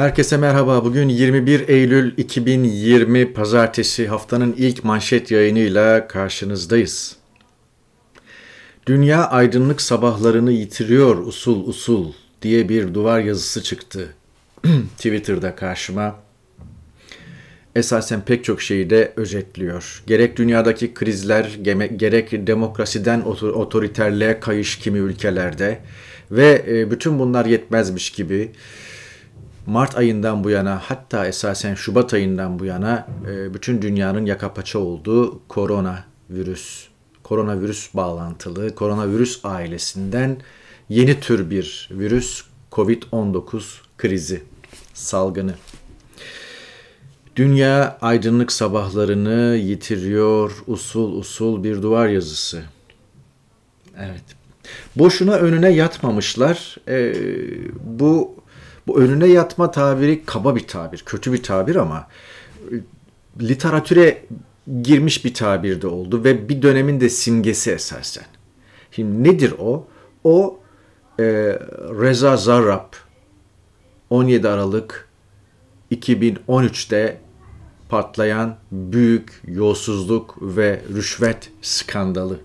Herkese merhaba. Bugün 21 Eylül 2020 Pazartesi haftanın ilk manşet yayınıyla karşınızdayız. Dünya aydınlık sabahlarını yitiriyor usul usul diye bir duvar yazısı çıktı Twitter'da karşıma. Esasen pek çok şeyi de özetliyor. Gerek dünyadaki krizler, gerek demokrasiden otoriterliğe kayış kimi ülkelerde ve e, bütün bunlar yetmezmiş gibi Mart ayından bu yana hatta esasen Şubat ayından bu yana e, bütün dünyanın yaka paça olduğu korona virüs, koronavirüs bağlantılı, koronavirüs ailesinden yeni tür bir virüs COVID-19 krizi, salgını. Dünya aydınlık sabahlarını yitiriyor usul usul bir duvar yazısı. Evet. Boşuna önüne yatmamışlar. Ee, bu bu önüne yatma tabiri kaba bir tabir, kötü bir tabir ama e, literatüre girmiş bir tabir de oldu ve bir dönemin de simgesi esasen. Şimdi nedir o? O e, Reza Zarrab 17 Aralık 2013'te patlayan büyük yolsuzluk ve rüşvet skandalı.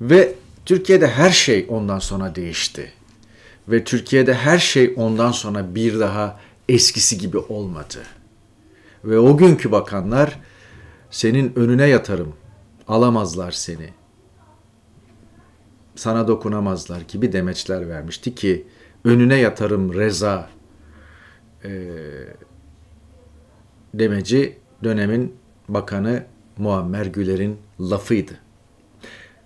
Ve Türkiye'de her şey ondan sonra değişti ve Türkiye'de her şey ondan sonra bir daha eskisi gibi olmadı. Ve o günkü bakanlar senin önüne yatarım, alamazlar seni. Sana dokunamazlar gibi demeçler vermişti ki önüne yatarım Reza e, demeci dönemin bakanı Muammer Güler'in lafıydı.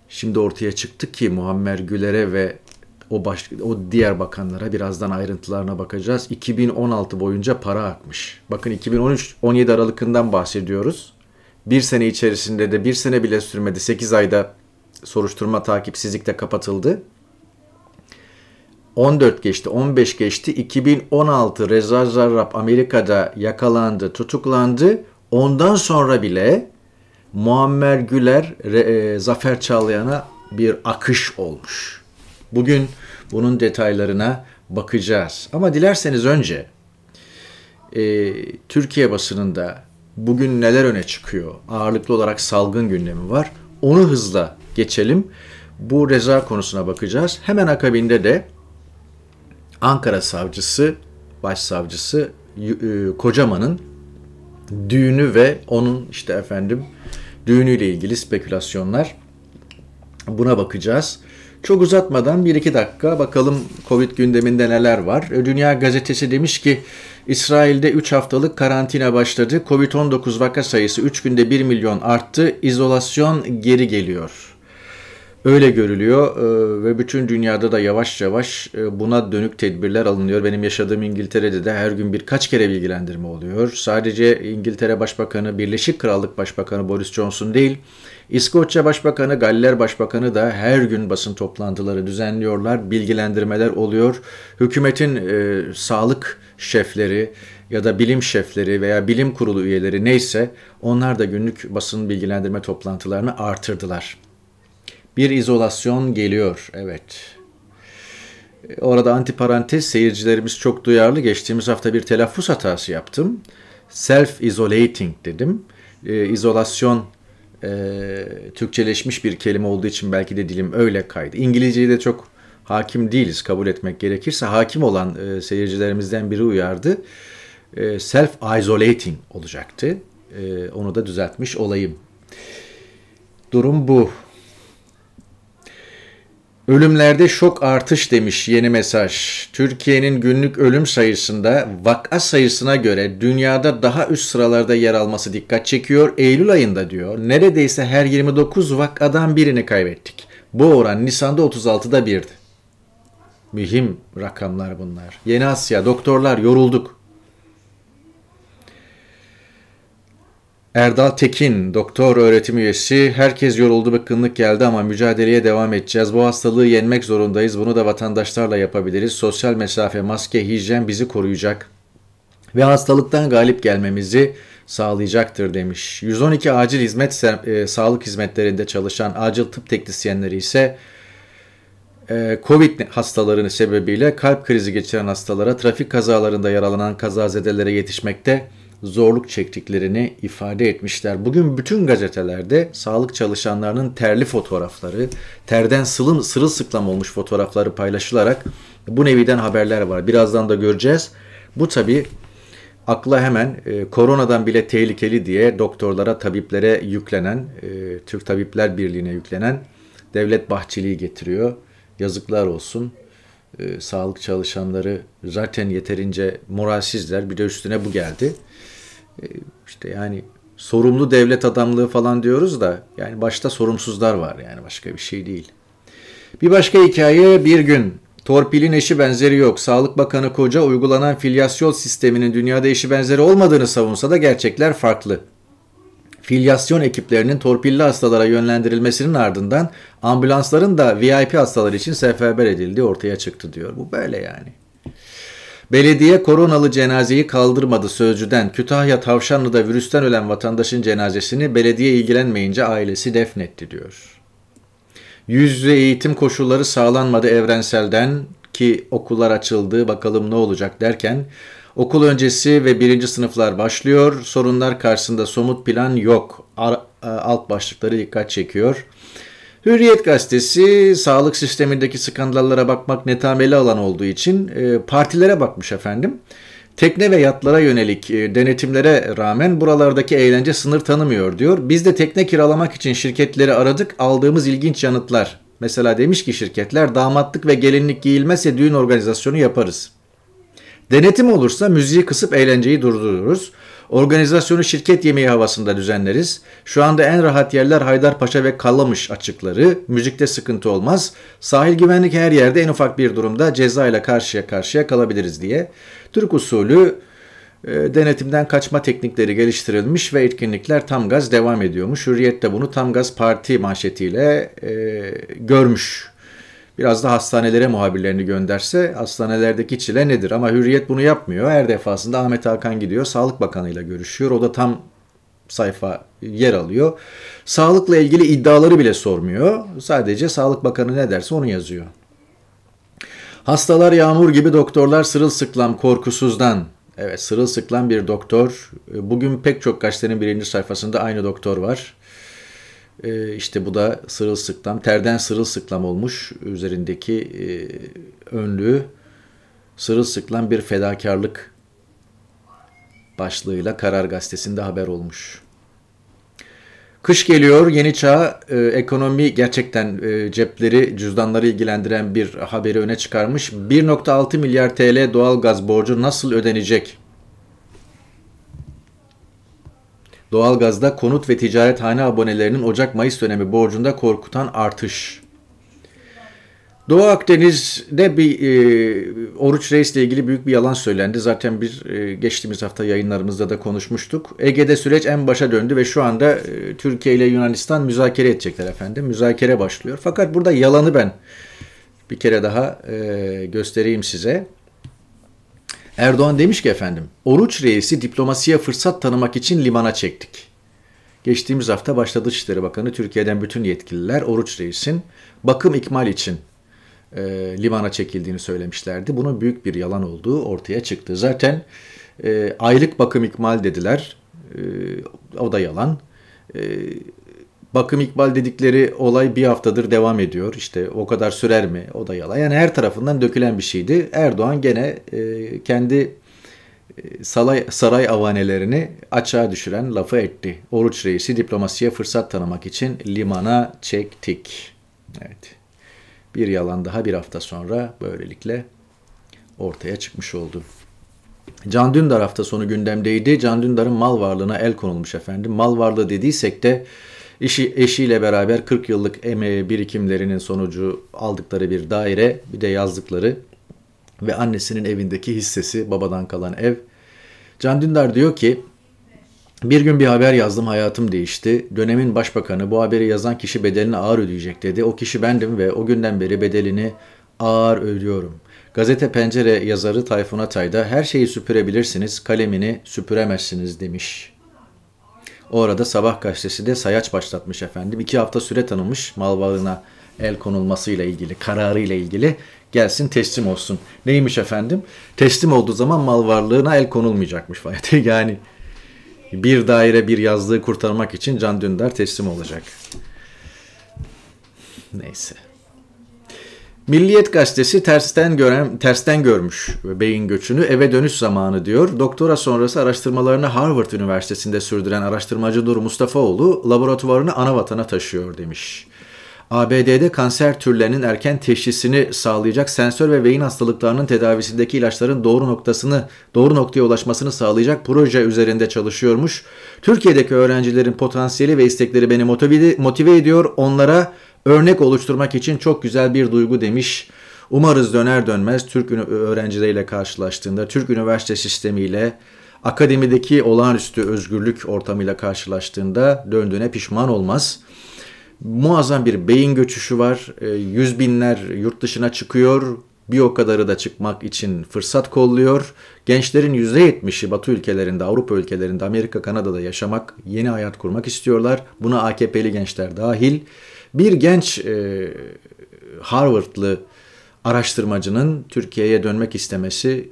Şimdi ortaya çıktı ki Muammer Güler'e ve o baş, o diğer bakanlara birazdan ayrıntılarına bakacağız. 2016 boyunca para akmış. Bakın 2013 17 Aralık'ından bahsediyoruz. Bir sene içerisinde de bir sene bile sürmedi. 8 ayda soruşturma takipsizlikte kapatıldı. 14 geçti, 15 geçti. 2016 Reza Zarrab Amerika'da yakalandı, tutuklandı. Ondan sonra bile Muammer Güler, Re, e, Zafer Çağlayan'a bir akış olmuş. Bugün bunun detaylarına bakacağız. Ama dilerseniz önce e, Türkiye basınında bugün neler öne çıkıyor? Ağırlıklı olarak salgın gündemi var. Onu hızla geçelim. Bu reza konusuna bakacağız. Hemen akabinde de Ankara savcısı, başsavcısı e, Kocaman'ın düğünü ve onun işte efendim düğünüyle ilgili spekülasyonlar. Buna bakacağız. Çok uzatmadan 1-2 dakika bakalım Covid gündeminde neler var. Dünya Gazetesi demiş ki İsrail'de 3 haftalık karantina başladı. Covid-19 vaka sayısı 3 günde 1 milyon arttı. İzolasyon geri geliyor. Öyle görülüyor e, ve bütün dünyada da yavaş yavaş e, buna dönük tedbirler alınıyor. Benim yaşadığım İngiltere'de de her gün birkaç kere bilgilendirme oluyor. Sadece İngiltere Başbakanı, Birleşik Krallık Başbakanı Boris Johnson değil, İskoçya Başbakanı, Galler Başbakanı da her gün basın toplantıları düzenliyorlar, bilgilendirmeler oluyor. Hükümetin e, sağlık şefleri ya da bilim şefleri veya bilim kurulu üyeleri neyse onlar da günlük basın bilgilendirme toplantılarını artırdılar. Bir izolasyon geliyor, evet. Orada antiparantez seyircilerimiz çok duyarlı. Geçtiğimiz hafta bir telaffuz hatası yaptım. Self-isolating dedim. E, izolasyon e, Türkçeleşmiş bir kelime olduğu için belki de dilim öyle kaydı. İngilizceyi de çok hakim değiliz kabul etmek gerekirse. Hakim olan e, seyircilerimizden biri uyardı. E, self-isolating olacaktı. E, onu da düzeltmiş olayım. Durum bu. Ölümlerde şok artış demiş yeni mesaj. Türkiye'nin günlük ölüm sayısında vaka sayısına göre dünyada daha üst sıralarda yer alması dikkat çekiyor. Eylül ayında diyor neredeyse her 29 vakadan birini kaybettik. Bu oran Nisan'da 36'da birdi. Mühim rakamlar bunlar. Yeni Asya doktorlar yorulduk. Erdal Tekin, doktor öğretim üyesi. Herkes yoruldu, bıkkınlık geldi ama mücadeleye devam edeceğiz. Bu hastalığı yenmek zorundayız. Bunu da vatandaşlarla yapabiliriz. Sosyal mesafe, maske, hijyen bizi koruyacak ve hastalıktan galip gelmemizi sağlayacaktır demiş. 112 acil hizmet e, sağlık hizmetlerinde çalışan acil tıp teknisyenleri ise e, Covid hastalarını sebebiyle kalp krizi geçiren hastalara, trafik kazalarında yaralanan kazazedelere yetişmekte zorluk çektiklerini ifade etmişler. Bugün bütün gazetelerde sağlık çalışanlarının terli fotoğrafları, terden sılın, sırılsıklam olmuş fotoğrafları paylaşılarak bu neviden haberler var. Birazdan da göreceğiz. Bu tabi akla hemen e, koronadan bile tehlikeli diye doktorlara, tabiplere yüklenen, e, Türk Tabipler Birliği'ne yüklenen devlet bahçeliği getiriyor. Yazıklar olsun e, sağlık çalışanları zaten yeterince moralsizler. Bir de üstüne bu geldi. E, işte yani sorumlu devlet adamlığı falan diyoruz da yani başta sorumsuzlar var yani başka bir şey değil. Bir başka hikaye bir gün torpilin eşi benzeri yok. Sağlık Bakanı Koca uygulanan filyasyon sisteminin dünyada eşi benzeri olmadığını savunsa da gerçekler farklı. Filyasyon ekiplerinin torpilli hastalara yönlendirilmesinin ardından ambulansların da VIP hastalar için seferber edildiği ortaya çıktı diyor. Bu böyle yani. Belediye koronalı cenazeyi kaldırmadı sözcüden Kütahya Tavşanlı'da virüsten ölen vatandaşın cenazesini belediye ilgilenmeyince ailesi defnetti diyor. Yüz yüze eğitim koşulları sağlanmadı evrenselden ki okullar açıldı bakalım ne olacak derken okul öncesi ve birinci sınıflar başlıyor. Sorunlar karşısında somut plan yok. Ar alt başlıkları dikkat çekiyor. Hürriyet gazetesi sağlık sistemindeki skandallara bakmak netameli alan olduğu için e, partilere bakmış efendim. Tekne ve yatlara yönelik e, denetimlere rağmen buralardaki eğlence sınır tanımıyor diyor. Biz de tekne kiralamak için şirketleri aradık aldığımız ilginç yanıtlar. Mesela demiş ki şirketler damatlık ve gelinlik giyilmezse düğün organizasyonu yaparız. Denetim olursa müziği kısıp eğlenceyi durdururuz. Organizasyonu şirket yemeği havasında düzenleriz. Şu anda en rahat yerler Haydarpaşa ve Kallamış açıkları. Müzikte sıkıntı olmaz. Sahil güvenlik her yerde en ufak bir durumda ceza ile karşıya karşıya kalabiliriz diye. Türk usulü e, denetimden kaçma teknikleri geliştirilmiş ve etkinlikler tam gaz devam ediyormuş. Hürriyet de bunu tam gaz parti manşetiyle e, görmüş biraz da hastanelere muhabirlerini gönderse hastanelerdeki çile nedir? Ama Hürriyet bunu yapmıyor. Her defasında Ahmet Hakan gidiyor, Sağlık Bakanı ile görüşüyor. O da tam sayfa yer alıyor. Sağlıkla ilgili iddiaları bile sormuyor. Sadece Sağlık Bakanı ne derse onu yazıyor. Hastalar yağmur gibi doktorlar sırılsıklam korkusuzdan. Evet sırılsıklam bir doktor. Bugün pek çok gazetenin birinci sayfasında aynı doktor var. Ee, işte bu da sırılsıklam, terden sırılsıklam olmuş üzerindeki e, önlüğü sırılsıklam bir fedakarlık başlığıyla Karar Gazetesi'nde haber olmuş. Kış geliyor, yeni çağ e, ekonomi gerçekten e, cepleri, cüzdanları ilgilendiren bir haberi öne çıkarmış. 1.6 milyar TL doğal gaz borcu nasıl ödenecek? Doğalgazda konut ve ticarethane abonelerinin Ocak-Mayıs dönemi borcunda korkutan artış. Doğu Akdeniz'de bir e, Oruç ile ilgili büyük bir yalan söylendi. Zaten bir e, geçtiğimiz hafta yayınlarımızda da konuşmuştuk. Ege'de süreç en başa döndü ve şu anda e, Türkiye ile Yunanistan müzakere edecekler efendim. Müzakere başlıyor. Fakat burada yalanı ben bir kere daha e, göstereyim size. Erdoğan demiş ki efendim, Oruç Reis'i diplomasiye fırsat tanımak için limana çektik. Geçtiğimiz hafta başta Dışişleri Bakanı Türkiye'den bütün yetkililer Oruç Reis'in bakım ikmal için e, limana çekildiğini söylemişlerdi. Bunun büyük bir yalan olduğu ortaya çıktı. Zaten e, aylık bakım ikmal dediler. E, o da yalan. E, bakım ikbal dedikleri olay bir haftadır devam ediyor. İşte o kadar sürer mi? O da yalan. Yani her tarafından dökülen bir şeydi. Erdoğan gene e, kendi e, saray, saray avanelerini açığa düşüren lafı etti. Oruç reisi diplomasiye fırsat tanımak için limana çektik. Evet. Bir yalan daha bir hafta sonra böylelikle ortaya çıkmış oldu. Can Dündar hafta sonu gündemdeydi. Can Dündar'ın mal varlığına el konulmuş efendim. Mal varlığı dediysek de Eşi, eşiyle beraber 40 yıllık emeği birikimlerinin sonucu aldıkları bir daire bir de yazdıkları ve annesinin evindeki hissesi babadan kalan ev. Can Dündar diyor ki bir gün bir haber yazdım hayatım değişti. Dönemin başbakanı bu haberi yazan kişi bedelini ağır ödeyecek dedi. O kişi bendim ve o günden beri bedelini ağır ödüyorum. Gazete Pencere yazarı Tayfun Atay da her şeyi süpürebilirsiniz, kalemini süpüremezsiniz demiş.'' O arada Sabah gazetesi de sayaç başlatmış efendim. İki hafta süre tanımış mal varlığına el konulmasıyla ilgili, kararıyla ilgili gelsin teslim olsun. Neymiş efendim? Teslim olduğu zaman mal varlığına el konulmayacakmış falan. yani bir daire bir yazlığı kurtarmak için Can Dündar teslim olacak. Neyse. Milliyet gazetesi tersten gören tersten görmüş beyin göçünü eve dönüş zamanı diyor. Doktora sonrası araştırmalarını Harvard Üniversitesi'nde sürdüren araştırmacı Nur Mustafaoğlu laboratuvarını anavatana taşıyor demiş. ABD'de kanser türlerinin erken teşhisini sağlayacak sensör ve beyin hastalıklarının tedavisindeki ilaçların doğru noktasını, doğru noktaya ulaşmasını sağlayacak proje üzerinde çalışıyormuş. Türkiye'deki öğrencilerin potansiyeli ve istekleri beni motive, motive ediyor. Onlara örnek oluşturmak için çok güzel bir duygu demiş. Umarız döner dönmez Türk öğrencileriyle karşılaştığında Türk üniversite sistemiyle akademideki olağanüstü özgürlük ortamıyla karşılaştığında döndüğüne pişman olmaz. Muazzam bir beyin göçüşü var. Ee, yüz binler yurt dışına çıkıyor. Bir o kadarı da çıkmak için fırsat kolluyor. Gençlerin %70'i Batı ülkelerinde, Avrupa ülkelerinde, Amerika, Kanada'da yaşamak, yeni hayat kurmak istiyorlar. Buna AKP'li gençler dahil. Bir genç e, Harvard'lı araştırmacının Türkiye'ye dönmek istemesi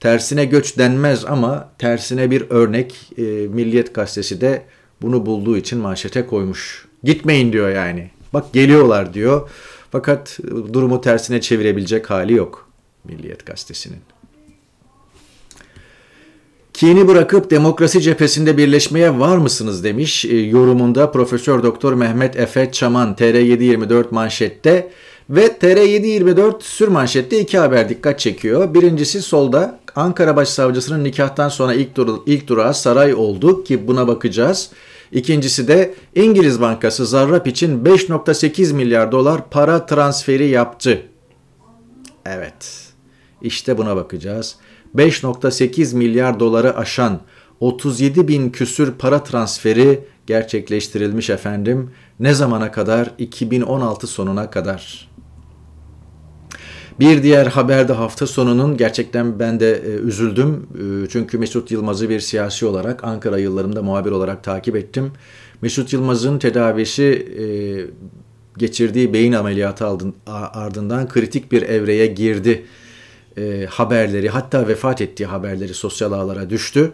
tersine göç denmez ama tersine bir örnek e, Milliyet Gazetesi de bunu bulduğu için manşete koymuş. Gitmeyin diyor yani. Bak geliyorlar diyor. Fakat durumu tersine çevirebilecek hali yok Milliyet Gazetesi'nin. Kini bırakıp demokrasi cephesinde birleşmeye var mısınız demiş e, yorumunda Profesör Doktor Mehmet Efe Çaman TR724 manşette ve TR724 sür manşette iki haber dikkat çekiyor. Birincisi solda Ankara Başsavcısının nikahtan sonra ilk, dura, ilk durağı saray oldu ki buna bakacağız. İkincisi de İngiliz Bankası Zarrab için 5.8 milyar dolar para transferi yaptı. Evet işte buna bakacağız. 5.8 milyar doları aşan 37 bin küsür para transferi gerçekleştirilmiş efendim. Ne zamana kadar? 2016 sonuna kadar. Bir diğer haber de hafta sonunun gerçekten ben de e, üzüldüm. E, çünkü Mesut Yılmaz'ı bir siyasi olarak Ankara yıllarımda muhabir olarak takip ettim. Mesut Yılmaz'ın tedavisi e, geçirdiği beyin ameliyatı ardından kritik bir evreye girdi e, haberleri hatta vefat ettiği haberleri sosyal ağlara düştü.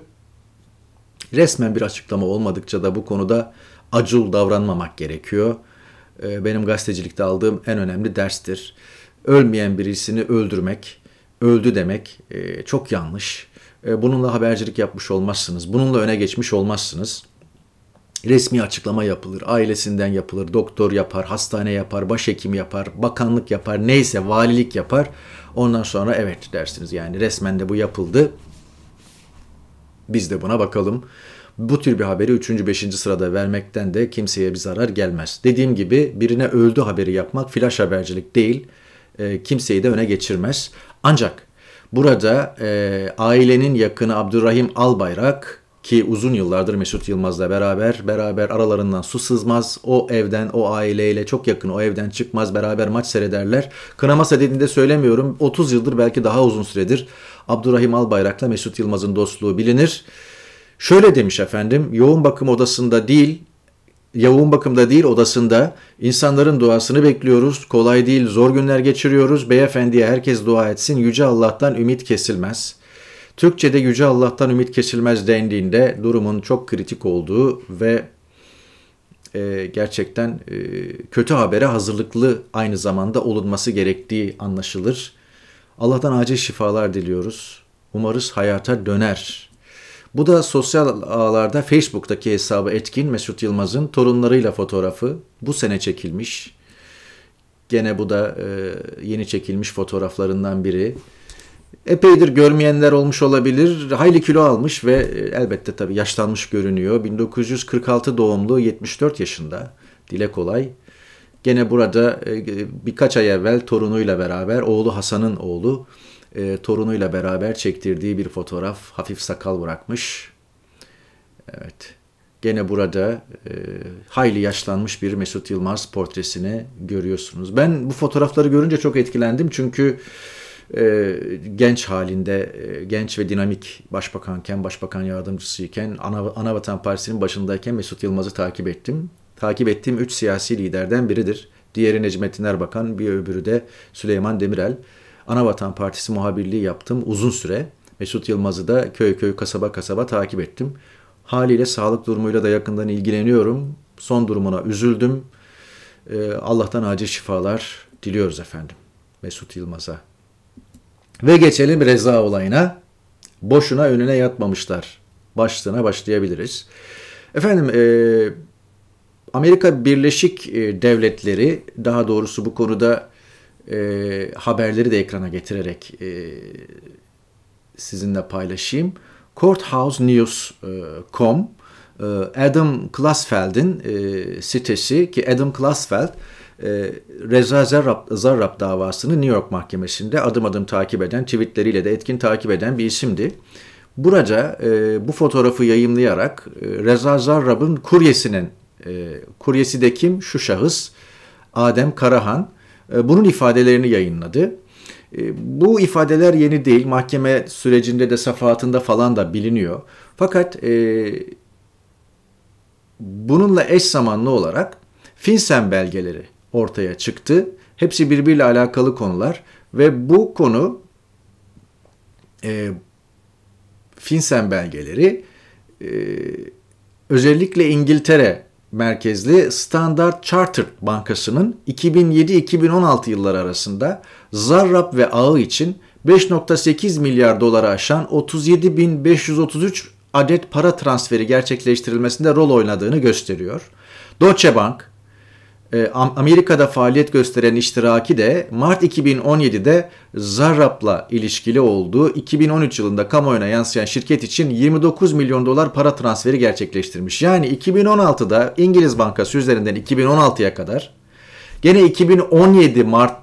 Resmen bir açıklama olmadıkça da bu konuda acıl davranmamak gerekiyor. E, benim gazetecilikte aldığım en önemli derstir. Ölmeyen birisini öldürmek, öldü demek e, çok yanlış. E, bununla habercilik yapmış olmazsınız, bununla öne geçmiş olmazsınız. Resmi açıklama yapılır, ailesinden yapılır, doktor yapar, hastane yapar, başhekim yapar, bakanlık yapar, neyse valilik yapar. Ondan sonra evet dersiniz yani resmen de bu yapıldı. Biz de buna bakalım. Bu tür bir haberi 3. 5. sırada vermekten de kimseye bir zarar gelmez. Dediğim gibi birine öldü haberi yapmak flash habercilik değil. E, kimseyi de öne geçirmez. Ancak burada e, ailenin yakını Abdurrahim Albayrak ki uzun yıllardır Mesut Yılmaz'la beraber beraber aralarından su sızmaz. O evden o aileyle çok yakın o evden çıkmaz beraber maç seyrederler. Kınama de söylemiyorum 30 yıldır belki daha uzun süredir Abdurrahim Albayrak'la Mesut Yılmaz'ın dostluğu bilinir. Şöyle demiş efendim yoğun bakım odasında değil yoğun bakımda değil odasında insanların duasını bekliyoruz. Kolay değil zor günler geçiriyoruz. Beyefendiye herkes dua etsin. Yüce Allah'tan ümit kesilmez.'' Türkçe'de Yüce Allah'tan ümit kesilmez dendiğinde durumun çok kritik olduğu ve e, gerçekten e, kötü habere hazırlıklı aynı zamanda olunması gerektiği anlaşılır. Allah'tan acil şifalar diliyoruz. Umarız hayata döner. Bu da sosyal ağlarda Facebook'taki hesabı etkin Mesut Yılmaz'ın torunlarıyla fotoğrafı bu sene çekilmiş. Gene bu da e, yeni çekilmiş fotoğraflarından biri. Epeydir görmeyenler olmuş olabilir. Hayli kilo almış ve e, elbette tabii yaşlanmış görünüyor. 1946 doğumlu 74 yaşında. Dile kolay. Gene burada e, birkaç ay evvel torunuyla beraber, oğlu Hasan'ın oğlu, e, torunuyla beraber çektirdiği bir fotoğraf. Hafif sakal bırakmış. Evet. Gene burada e, hayli yaşlanmış bir Mesut Yılmaz portresini görüyorsunuz. Ben bu fotoğrafları görünce çok etkilendim çünkü e, genç halinde, e, genç ve dinamik başbakanken, başbakan yardımcısıyken, ana, ana Partisi'nin başındayken Mesut Yılmaz'ı takip ettim. Takip ettiğim üç siyasi liderden biridir. Diğeri Necmettin Erbakan, bir öbürü de Süleyman Demirel. Anavatan Partisi muhabirliği yaptım uzun süre. Mesut Yılmaz'ı da köy köy kasaba kasaba takip ettim. Haliyle sağlık durumuyla da yakından ilgileniyorum. Son durumuna üzüldüm. E, Allah'tan acil şifalar diliyoruz efendim Mesut Yılmaz'a. Ve geçelim Reza olayına. Boşuna önüne yatmamışlar. Başlığına başlayabiliriz. Efendim e, Amerika Birleşik e, Devletleri daha doğrusu bu konuda e, haberleri de ekrana getirerek e, sizinle paylaşayım. CourthouseNews.com e, e, Adam Klasfeld'in e, sitesi ki Adam Klasfeld e, Reza Zarrab, Zarrab davasını New York mahkemesinde adım adım takip eden, tweetleriyle de etkin takip eden bir isimdi. Burada e, bu fotoğrafı yayınlayarak e, Reza Zarrab'ın kuryesinin, e, kuryesi de kim? Şu şahıs Adem Karahan. E, bunun ifadelerini yayınladı. E, bu ifadeler yeni değil. Mahkeme sürecinde de safahatında falan da biliniyor. Fakat e, bununla eş zamanlı olarak Finsen belgeleri ortaya çıktı. Hepsi birbiriyle alakalı konular ve bu konu e, Finsen belgeleri e, özellikle İngiltere merkezli Standard Chartered Bankası'nın 2007-2016 yılları arasında Zarrab ve ağı için 5.8 milyar dolara aşan 37.533 adet para transferi gerçekleştirilmesinde rol oynadığını gösteriyor. Deutsche Bank, e, Amerika'da faaliyet gösteren iştiraki de Mart 2017'de Zarrab'la ilişkili olduğu 2013 yılında kamuoyuna yansıyan şirket için 29 milyon dolar para transferi gerçekleştirmiş. Yani 2016'da İngiliz Bankası üzerinden 2016'ya kadar gene 2017 Mart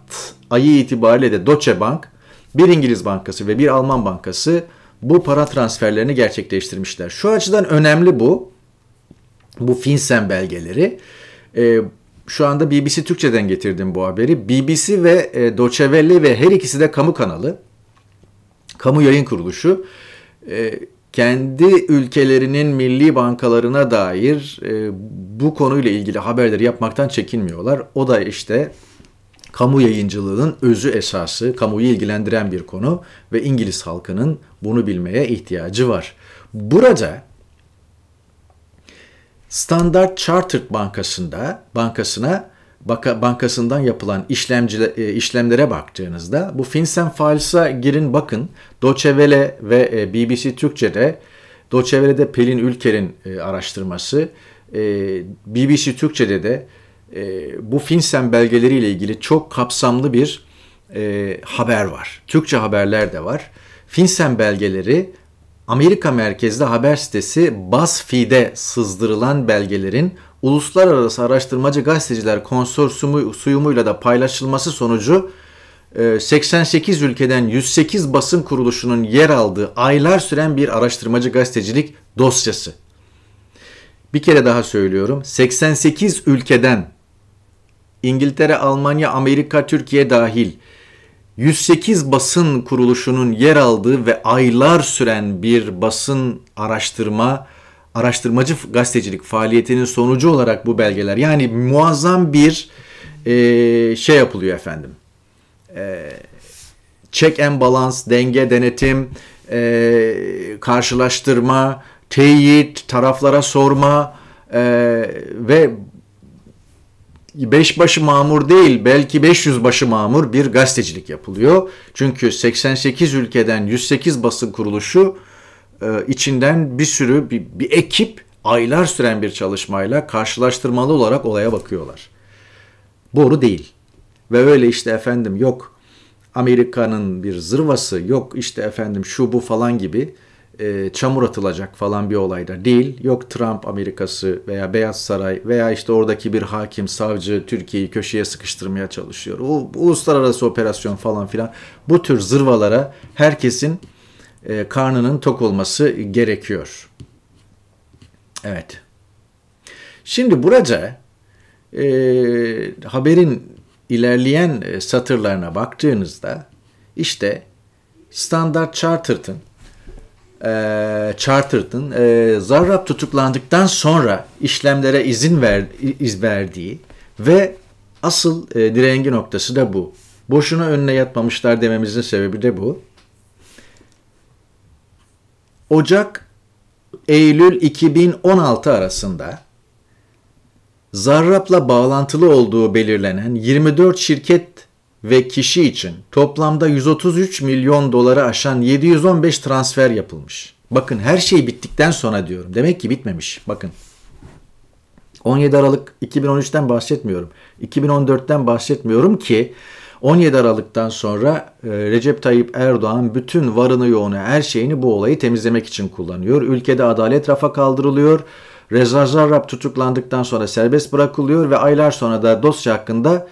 ayı itibariyle de Deutsche Bank, bir İngiliz Bankası ve bir Alman Bankası bu para transferlerini gerçekleştirmişler. Şu açıdan önemli bu. Bu FinCEN belgeleri. E, şu anda BBC Türkçe'den getirdim bu haberi. BBC ve e, Doçevelli ve her ikisi de kamu kanalı, kamu yayın kuruluşu e, kendi ülkelerinin milli bankalarına dair e, bu konuyla ilgili haberleri yapmaktan çekinmiyorlar. O da işte kamu yayıncılığının özü esası, kamuyu ilgilendiren bir konu ve İngiliz halkının bunu bilmeye ihtiyacı var. Burada Standard Chartered Bankası'nda bankasına baka, bankasından yapılan işlemcile, e, işlemlere baktığınızda bu FinCEN Files'a girin bakın. Deutsche Welle ve e, BBC Türkçe'de Deutsche Welle'de Pelin Ülker'in e, araştırması, BBC Türkçe'de de bu FinCEN belgeleriyle ilgili çok kapsamlı bir haber var. Türkçe haberler de var. FinCEN belgeleri Amerika merkezli haber sitesi BuzzFeed'e sızdırılan belgelerin Uluslararası Araştırmacı Gazeteciler Konsorsiyumu suyumuyla da paylaşılması sonucu 88 e, ülkeden 108 basın kuruluşunun yer aldığı aylar süren bir araştırmacı gazetecilik dosyası. Bir kere daha söylüyorum. 88 ülkeden İngiltere, Almanya, Amerika, Türkiye dahil 108 basın kuruluşunun yer aldığı ve aylar süren bir basın araştırma, araştırmacı gazetecilik faaliyetinin sonucu olarak bu belgeler. Yani muazzam bir e, şey yapılıyor efendim. E, check and balance, denge, denetim, e, karşılaştırma, teyit, taraflara sorma e, ve 5 başı mamur değil belki 500 başı mamur bir gazetecilik yapılıyor. Çünkü 88 ülkeden 108 basın kuruluşu e, içinden bir sürü bir, bir ekip aylar süren bir çalışmayla karşılaştırmalı olarak olaya bakıyorlar. Boru değil. Ve öyle işte efendim yok Amerika'nın bir zırvası yok işte efendim şu bu falan gibi e, çamur atılacak falan bir olayda değil. Yok Trump Amerikası veya Beyaz Saray veya işte oradaki bir hakim, savcı Türkiye'yi köşeye sıkıştırmaya çalışıyor. O uluslararası operasyon falan filan bu tür zırvalara herkesin e, karnının tok olması gerekiyor. Evet. Şimdi buraca e, haberin ilerleyen e, satırlarına baktığınızda işte Standard Chartered'ın e, ee, Charter'ın e, ee, Zarrab tutuklandıktan sonra işlemlere izin ver, iz verdiği ve asıl e, direngi noktası da bu. Boşuna önüne yatmamışlar dememizin sebebi de bu. Ocak Eylül 2016 arasında Zarrab'la bağlantılı olduğu belirlenen 24 şirket ve kişi için toplamda 133 milyon doları aşan 715 transfer yapılmış. Bakın her şey bittikten sonra diyorum. Demek ki bitmemiş. Bakın 17 Aralık 2013'ten bahsetmiyorum. 2014'ten bahsetmiyorum ki 17 Aralık'tan sonra e, Recep Tayyip Erdoğan bütün varını yoğunu her şeyini bu olayı temizlemek için kullanıyor. Ülkede adalet rafa kaldırılıyor. Reza Zarrab tutuklandıktan sonra serbest bırakılıyor ve aylar sonra da dosya hakkında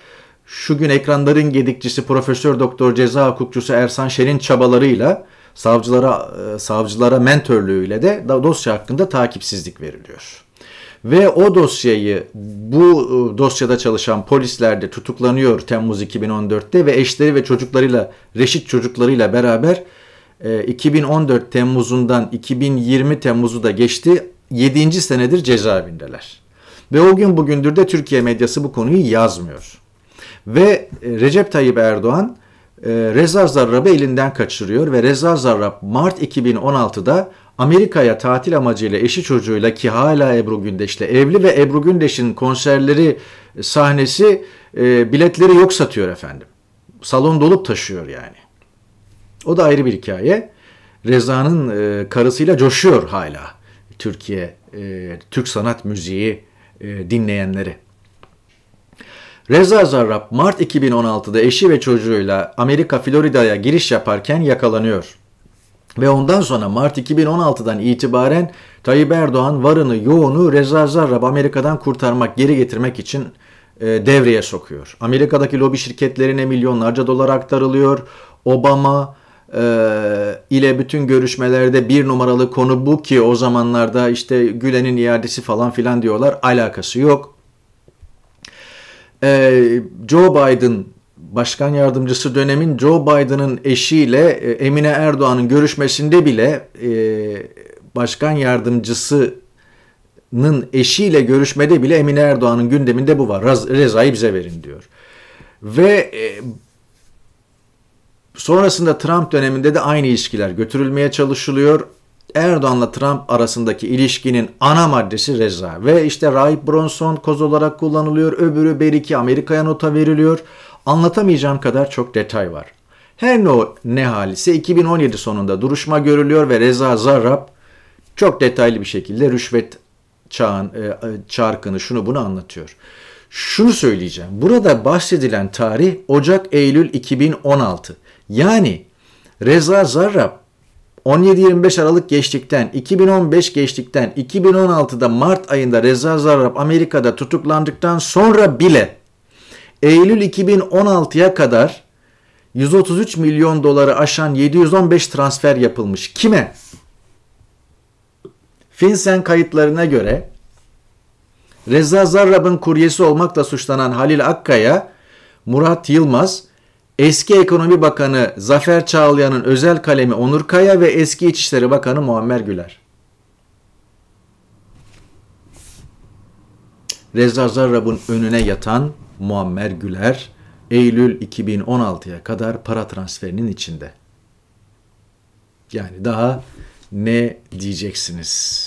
şu gün ekranların gedikçisi Profesör Doktor Ceza Hukukçusu Ersan Şen'in çabalarıyla savcılara e, savcılara mentörlüğüyle de dosya hakkında takipsizlik veriliyor. Ve o dosyayı bu e, dosyada çalışan polisler de tutuklanıyor Temmuz 2014'te ve eşleri ve çocuklarıyla, reşit çocuklarıyla beraber 2014 e, Temmuz'undan 2020 Temmuz'u da geçti. 7. senedir cezaevindeler. Ve o gün bugündür de Türkiye medyası bu konuyu yazmıyor. Ve e, Recep Tayyip Erdoğan e, Reza Zarrab'ı elinden kaçırıyor ve Reza Zarrab Mart 2016'da Amerika'ya tatil amacıyla eşi çocuğuyla ki hala Ebru Gündeş'le evli ve Ebru Gündeş'in konserleri e, sahnesi biletleri yok satıyor efendim. Salon dolup taşıyor yani. O da ayrı bir hikaye. Reza'nın karısıyla coşuyor hala Türkiye, Türk sanat müziği dinleyenleri. Reza Zarrab Mart 2016'da eşi ve çocuğuyla Amerika Florida'ya giriş yaparken yakalanıyor. Ve ondan sonra Mart 2016'dan itibaren Tayyip Erdoğan varını yoğunu Reza Zarrab Amerika'dan kurtarmak, geri getirmek için e, devreye sokuyor. Amerika'daki lobi şirketlerine milyonlarca dolar aktarılıyor. Obama e, ile bütün görüşmelerde bir numaralı konu bu ki o zamanlarda işte Gülen'in iadesi falan filan diyorlar. Alakası yok e, Joe Biden başkan yardımcısı dönemin Joe Biden'ın eşiyle e, Emine Erdoğan'ın görüşmesinde bile e, başkan yardımcısının eşiyle görüşmede bile Emine Erdoğan'ın gündeminde bu var. Raz, Reza'yı bize verin diyor. Ve e, sonrasında Trump döneminde de aynı ilişkiler götürülmeye çalışılıyor. Erdoğan'la Trump arasındaki ilişkinin ana maddesi Reza. Ve işte Rahip Bronson koz olarak kullanılıyor. Öbürü Beriki Amerika'ya nota veriliyor. Anlatamayacağım kadar çok detay var. Her ne, ne halise 2017 sonunda duruşma görülüyor ve Reza Zarrab çok detaylı bir şekilde rüşvet çağın, e, e çarkını şunu bunu anlatıyor. Şunu söyleyeceğim. Burada bahsedilen tarih Ocak-Eylül 2016. Yani Reza Zarrab 17-25 Aralık geçtikten, 2015 geçtikten, 2016'da Mart ayında Reza Zarrab Amerika'da tutuklandıktan sonra bile Eylül 2016'ya kadar 133 milyon doları aşan 715 transfer yapılmış. Kime? FinCEN kayıtlarına göre Reza Zarrab'ın kuryesi olmakla suçlanan Halil Akkaya, Murat Yılmaz, Eski Ekonomi Bakanı Zafer Çağlayan'ın özel kalemi Onur Kaya ve eski İçişleri Bakanı Muammer Güler. Reza Zarrab'ın önüne yatan Muammer Güler, Eylül 2016'ya kadar para transferinin içinde. Yani daha ne diyeceksiniz?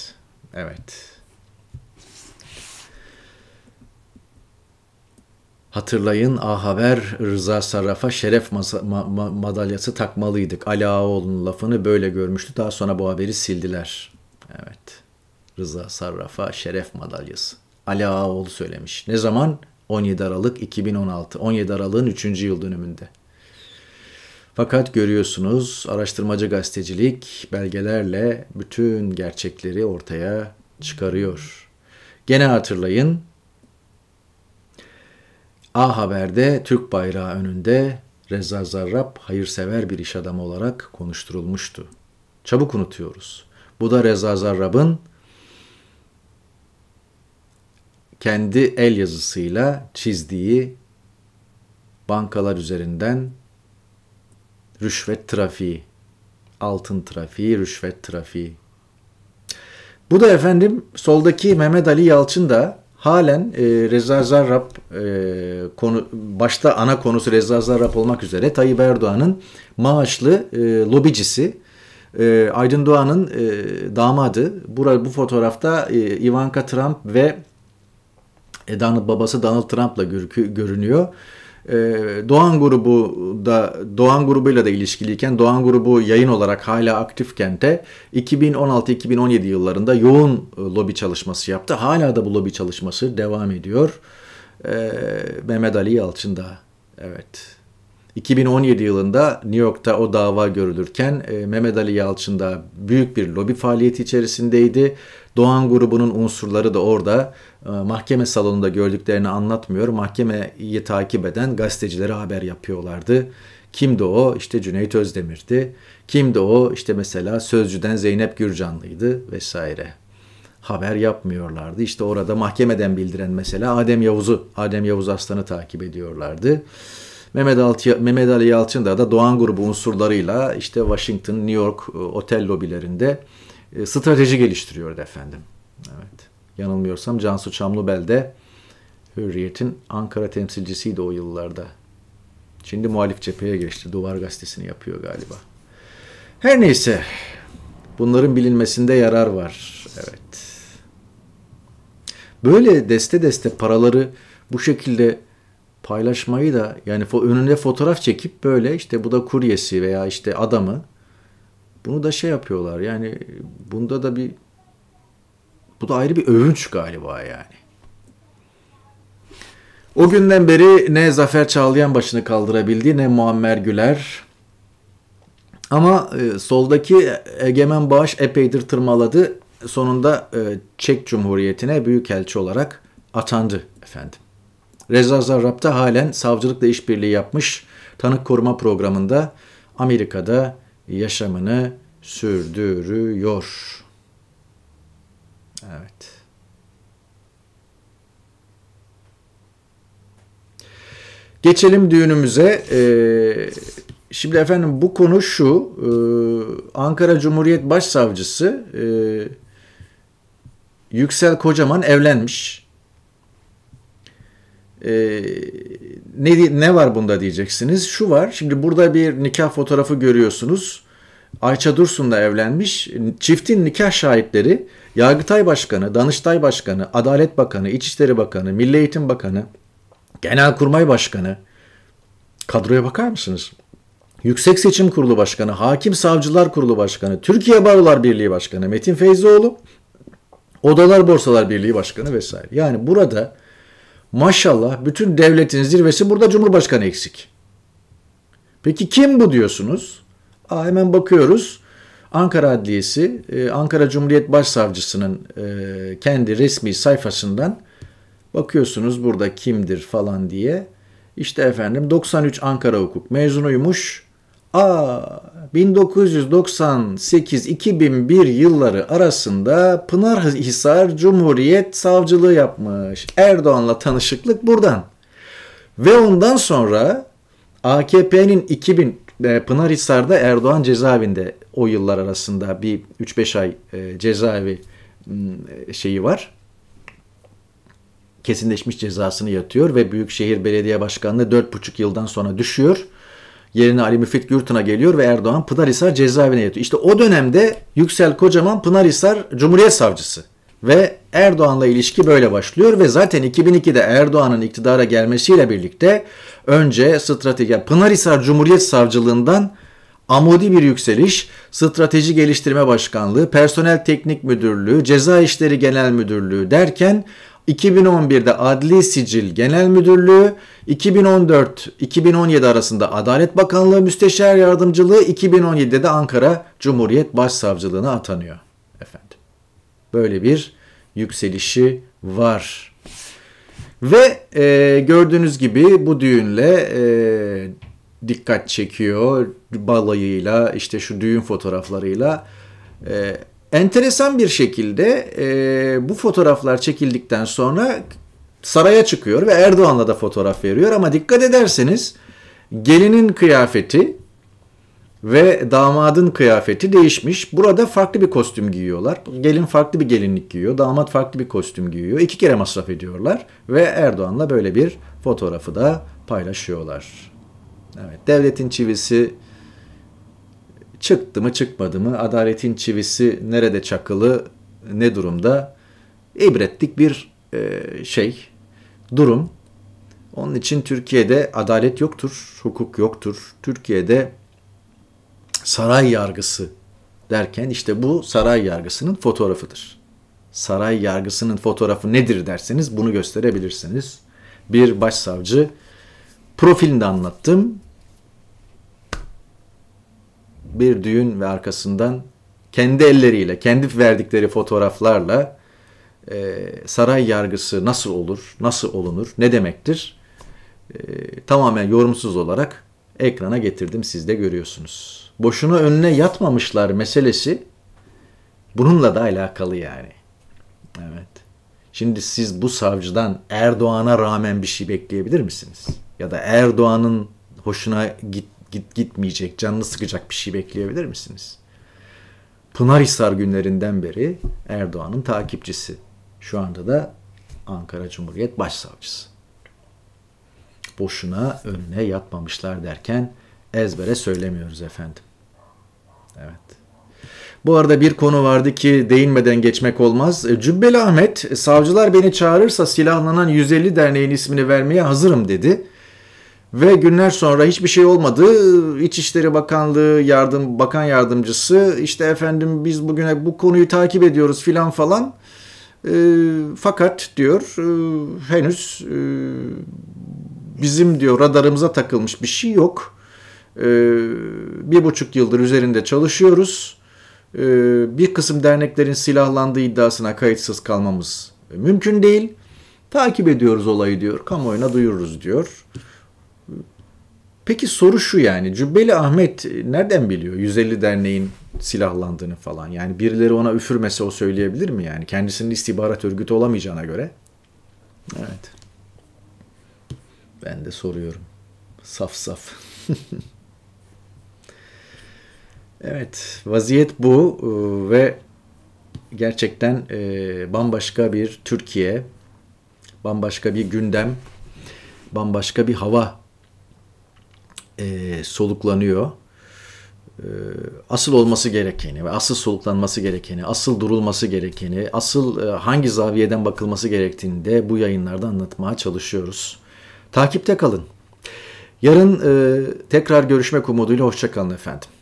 Evet. hatırlayın A Haber Rıza Sarraf'a şeref ma- ma- madalyası takmalıydık. Ali Ağaoğlu'nun lafını böyle görmüştü. Daha sonra bu haberi sildiler. Evet. Rıza Sarraf'a şeref madalyası. Ali Ağaoğlu söylemiş. Ne zaman? 17 Aralık 2016. 17 Aralık'ın 3. yıl dönümünde. Fakat görüyorsunuz araştırmacı gazetecilik belgelerle bütün gerçekleri ortaya çıkarıyor. Gene hatırlayın A Haber'de Türk bayrağı önünde Reza Zarrab hayırsever bir iş adamı olarak konuşturulmuştu. Çabuk unutuyoruz. Bu da Reza Zarrab'ın kendi el yazısıyla çizdiği bankalar üzerinden rüşvet trafiği, altın trafiği, rüşvet trafiği. Bu da efendim soldaki Mehmet Ali Yalçın da halen e, Reza Zarrab e, konu, başta ana konusu Reza Zarrab olmak üzere Tayyip Erdoğan'ın maaşlı e, lobicisi e, Aydın Doğan'ın e, damadı. Burada bu fotoğrafta e, Ivanka Trump ve e, Donald, babası Donald Trump'la görünüyor. Ee, Doğan grubu da Doğan grubuyla da ilişkiliyken Doğan grubu yayın olarak hala aktifken de 2016-2017 yıllarında yoğun e, lobi çalışması yaptı. Hala da bu lobi çalışması devam ediyor. Ee, Mehmet Ali Yalçın da evet 2017 yılında New York'ta o dava görülürken e, Mehmet Ali Yalçın da büyük bir lobi faaliyeti içerisindeydi. Doğan grubunun unsurları da orada e, mahkeme salonunda gördüklerini anlatmıyor. Mahkemeyi takip eden gazetecilere haber yapıyorlardı. Kimdi o? İşte Cüneyt Özdemir'di. Kimdi o? İşte mesela Sözcü'den Zeynep Gürcanlı'ydı vesaire. Haber yapmıyorlardı. İşte orada mahkemeden bildiren mesela Adem Yavuz'u, Adem Yavuz Aslan'ı takip ediyorlardı. Mehmet, Altı, Mehmet Ali Yalçın'da da Doğan grubu unsurlarıyla işte Washington, New York e, otel lobilerinde e, strateji geliştiriyordu efendim. Evet. Yanılmıyorsam Cansu Çamlıbel de Hürriyet'in Ankara temsilcisiydi o yıllarda. Şimdi muhalif cepheye geçti. Duvar gazetesini yapıyor galiba. Her neyse. Bunların bilinmesinde yarar var. Evet. Böyle deste deste paraları bu şekilde paylaşmayı da yani önünde fotoğraf çekip böyle işte bu da kuryesi veya işte adamı bunu da şey yapıyorlar yani bunda da bir bu da ayrı bir övünç galiba yani. O günden beri ne Zafer Çağlayan başını kaldırabildi ne Muammer Güler. Ama e, soldaki Egemen Bağış epeydir tırmaladı. Sonunda e, Çek Cumhuriyeti'ne büyükelçi olarak atandı efendim. Reza Zarrab da halen savcılıkla işbirliği yapmış tanık koruma programında Amerika'da yaşamını sürdürüyor. Evet. Geçelim düğünümüze. Ee, şimdi efendim bu konu şu. Ee, Ankara Cumhuriyet Başsavcısı e, Yüksel Kocaman evlenmiş e, ne, ne var bunda diyeceksiniz. Şu var. Şimdi burada bir nikah fotoğrafı görüyorsunuz. Ayça Dursun da evlenmiş. Çiftin nikah şahitleri Yargıtay Başkanı, Danıştay Başkanı, Adalet Bakanı, İçişleri Bakanı, Milli Eğitim Bakanı, Genelkurmay Başkanı. Kadroya bakar mısınız? Yüksek Seçim Kurulu Başkanı, Hakim Savcılar Kurulu Başkanı, Türkiye Barolar Birliği Başkanı Metin Feyzoğlu, Odalar Borsalar Birliği Başkanı vesaire. Yani burada Maşallah bütün devletin zirvesi burada Cumhurbaşkanı eksik. Peki kim bu diyorsunuz? Aa, hemen bakıyoruz. Ankara Adliyesi, e, Ankara Cumhuriyet Başsavcısının e, kendi resmi sayfasından bakıyorsunuz burada kimdir falan diye. İşte efendim 93 Ankara hukuk mezunuymuş. A 1998-2001 yılları arasında Pınar Pınarhisar Cumhuriyet Savcılığı yapmış. Erdoğan'la tanışıklık buradan. Ve ondan sonra AKP'nin 2000 e, Pınar Pınarhisar'da Erdoğan cezaevinde o yıllar arasında bir 3-5 ay e, cezaevi şeyi var. Kesinleşmiş cezasını yatıyor ve Büyükşehir Belediye Başkanlığı 4,5 yıldan sonra düşüyor. Yerine Ali Müfit Gürtın'a geliyor ve Erdoğan Pınarhisar cezaevine yatıyor. İşte o dönemde Yüksel Kocaman Pınarhisar Cumhuriyet Savcısı. Ve Erdoğan'la ilişki böyle başlıyor ve zaten 2002'de Erdoğan'ın iktidara gelmesiyle birlikte önce strateji Pınarhisar Cumhuriyet Savcılığından amodi bir yükseliş, strateji geliştirme başkanlığı, personel teknik müdürlüğü, ceza işleri genel müdürlüğü derken 2011'de Adli Sicil Genel Müdürlüğü, 2014-2017 arasında Adalet Bakanlığı Müsteşar Yardımcılığı, 2017'de de Ankara Cumhuriyet Başsavcılığına atanıyor efendim. Böyle bir yükselişi var. Ve e, gördüğünüz gibi bu düğünle e, dikkat çekiyor balayıyla işte şu düğün fotoğraflarıyla e, Enteresan bir şekilde e, bu fotoğraflar çekildikten sonra saraya çıkıyor ve Erdoğan'la da fotoğraf veriyor ama dikkat ederseniz gelinin kıyafeti ve damadın kıyafeti değişmiş. Burada farklı bir kostüm giyiyorlar. Gelin farklı bir gelinlik giyiyor, damat farklı bir kostüm giyiyor. İki kere masraf ediyorlar ve Erdoğan'la böyle bir fotoğrafı da paylaşıyorlar. Evet, devletin çivisi çıktı mı çıkmadı mı, adaletin çivisi nerede çakılı, ne durumda ibretlik bir e, şey, durum. Onun için Türkiye'de adalet yoktur, hukuk yoktur. Türkiye'de saray yargısı derken işte bu saray yargısının fotoğrafıdır. Saray yargısının fotoğrafı nedir derseniz bunu gösterebilirsiniz. Bir başsavcı profilinde anlattım bir düğün ve arkasından kendi elleriyle, kendi verdikleri fotoğraflarla e, saray yargısı nasıl olur, nasıl olunur, ne demektir e, tamamen yorumsuz olarak ekrana getirdim siz de görüyorsunuz. Boşuna önüne yatmamışlar meselesi bununla da alakalı yani. Evet. Şimdi siz bu savcıdan Erdoğan'a rağmen bir şey bekleyebilir misiniz? Ya da Erdoğan'ın hoşuna git git gitmeyecek, canını sıkacak bir şey bekleyebilir misiniz? Pınarhisar günlerinden beri Erdoğan'ın takipçisi. Şu anda da Ankara Cumhuriyet Başsavcısı. Boşuna önüne yatmamışlar derken ezbere söylemiyoruz efendim. Evet. Bu arada bir konu vardı ki değinmeden geçmek olmaz. E, Cübbeli Ahmet, savcılar beni çağırırsa silahlanan 150 derneğin ismini vermeye hazırım dedi. Ve günler sonra hiçbir şey olmadı. İçişleri Bakanlığı yardım bakan yardımcısı işte efendim biz bugüne bu konuyu takip ediyoruz filan falan. E, fakat diyor e, henüz e, bizim diyor radarımıza takılmış bir şey yok. E, bir buçuk yıldır üzerinde çalışıyoruz. E, bir kısım derneklerin silahlandığı iddiasına kayıtsız kalmamız mümkün değil. Takip ediyoruz olayı diyor. Kamuoyuna duyururuz diyor. Peki soru şu yani Cübbeli Ahmet nereden biliyor 150 derneğin silahlandığını falan? Yani birileri ona üfürmese o söyleyebilir mi yani? Kendisinin istihbarat örgütü olamayacağına göre. Evet. Ben de soruyorum. Saf saf. evet vaziyet bu e, ve gerçekten e, bambaşka bir Türkiye, bambaşka bir gündem, bambaşka bir hava e, soluklanıyor. E, asıl olması gerekeni ve asıl soluklanması gerekeni, asıl durulması gerekeni, asıl e, hangi zaviyeden bakılması gerektiğini de bu yayınlarda anlatmaya çalışıyoruz. Takipte kalın. Yarın e, tekrar görüşmek umuduyla hoşçakalın efendim.